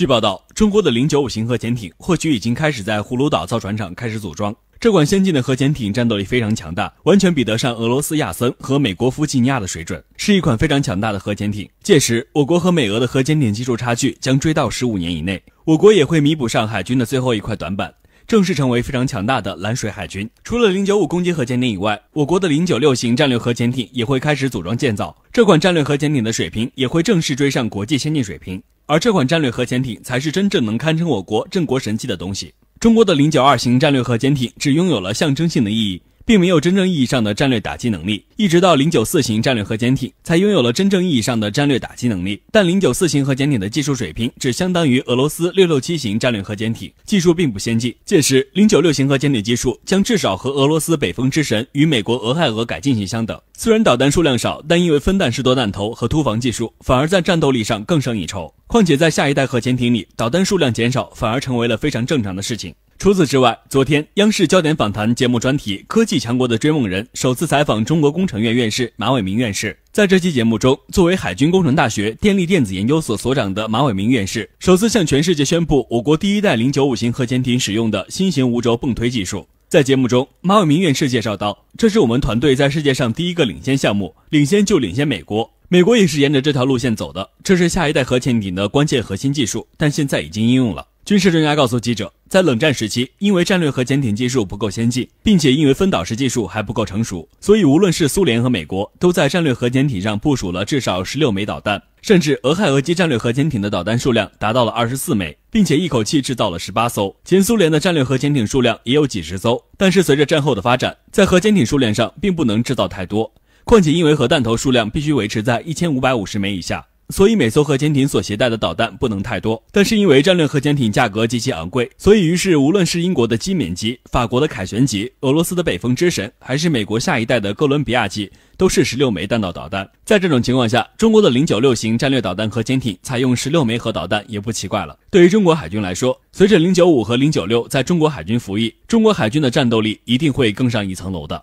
据报道，中国的零九五型核潜艇或许已经开始在葫芦岛造船厂开始组装。这款先进的核潜艇战斗力非常强大，完全比得上俄罗斯亚森和美国弗吉尼亚的水准，是一款非常强大的核潜艇。届时，我国和美俄的核潜艇技术差距将追到十五年以内，我国也会弥补上海军的最后一块短板，正式成为非常强大的蓝水海军。除了零九五攻击核潜艇以外，我国的零九六型战略核潜艇也会开始组装建造，这款战略核潜艇的水平也会正式追上国际先进水平。而这款战略核潜艇才是真正能堪称我国镇国神器的东西。中国的零九二型战略核潜艇只拥有了象征性的意义。并没有真正意义上的战略打击能力，一直到零九四型战略核潜艇才拥有了真正意义上的战略打击能力。但零九四型核潜艇的技术水平只相当于俄罗斯六六七型战略核潜艇，技术并不先进。届时，零九六型核潜艇技术将至少和俄罗斯北风之神与美国俄亥俄改进型相等。虽然导弹数量少，但因为分弹式多弹头和突防技术，反而在战斗力上更胜一筹。况且在下一代核潜艇里，导弹数量减少反而成为了非常正常的事情。除此之外，昨天央视焦点访谈节目专题《科技强国的追梦人》首次采访中国工程院院士马伟明院士。在这期节目中，作为海军工程大学电力电子研究所所长的马伟明院士，首次向全世界宣布我国第一代零九五型核潜艇使用的新型无轴泵推技术。在节目中，马伟明院士介绍到：“这是我们团队在世界上第一个领先项目，领先就领先美国，美国也是沿着这条路线走的。这是下一代核潜艇的关键核心技术，但现在已经应用了。”军事专家告诉记者。在冷战时期，因为战略核潜艇技术不够先进，并且因为分导式技术还不够成熟，所以无论是苏联和美国，都在战略核潜艇上部署了至少十六枚导弹，甚至俄亥俄级战略核潜艇的导弹数量达到了二十四枚，并且一口气制造了十八艘。前苏联的战略核潜艇数量也有几十艘，但是随着战后的发展，在核潜艇数量上并不能制造太多，况且因为核弹头数量必须维持在一千五百五十枚以下。所以每艘核潜艇所携带的导弹不能太多，但是因为战略核潜艇价格极其昂贵，所以于是无论是英国的基敏级、法国的凯旋级、俄罗斯的北风之神，还是美国下一代的哥伦比亚级，都是十六枚弹道导弹。在这种情况下，中国的零九六型战略导弹核潜艇采用十六枚核导弹也不奇怪了。对于中国海军来说，随着零九五和零九六在中国海军服役，中国海军的战斗力一定会更上一层楼的。